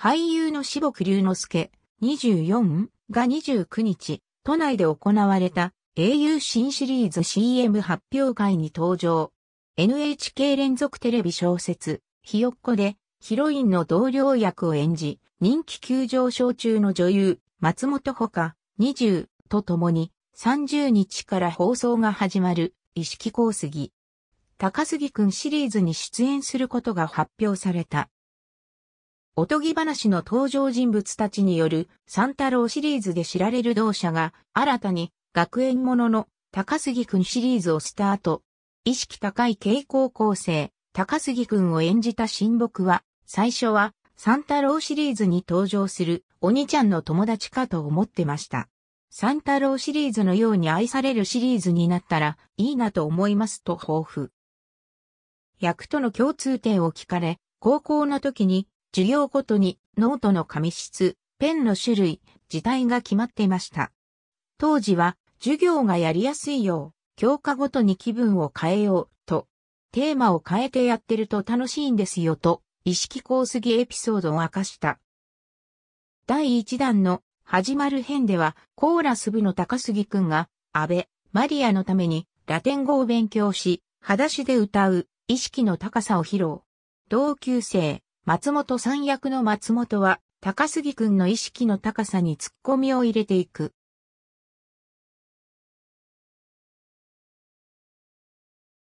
俳優の志木隆之介24が29日、都内で行われた英雄新シリーズ CM 発表会に登場。NHK 連続テレビ小説、ひよっこでヒロインの同僚役を演じ、人気急上昇中の女優、松本ほか20と共に30日から放送が始まる、意識高杉。高杉くんシリーズに出演することが発表された。おとぎ話の登場人物たちによる三太郎シリーズで知られる同社が新たに学園ものの高杉くんシリーズをスタート。意識高い傾向構成、高杉くんを演じた新木は、最初は三太郎シリーズに登場する鬼ちゃんの友達かと思ってました。三太郎シリーズのように愛されるシリーズになったらいいなと思いますと抱負。役との共通点を聞かれ、高校の時に授業ごとにノートの紙質、ペンの種類、自体が決まっていました。当時は授業がやりやすいよう、教科ごとに気分を変えようと、テーマを変えてやってると楽しいんですよと、意識高すぎエピソードを明かした。第1弾の始まる編では、コーラス部の高杉くんが、安倍、マリアのためにラテン語を勉強し、裸足で歌う意識の高さを披露。同級生、松本三役の松本は、高杉くんの意識の高さに突っ込みを入れていく。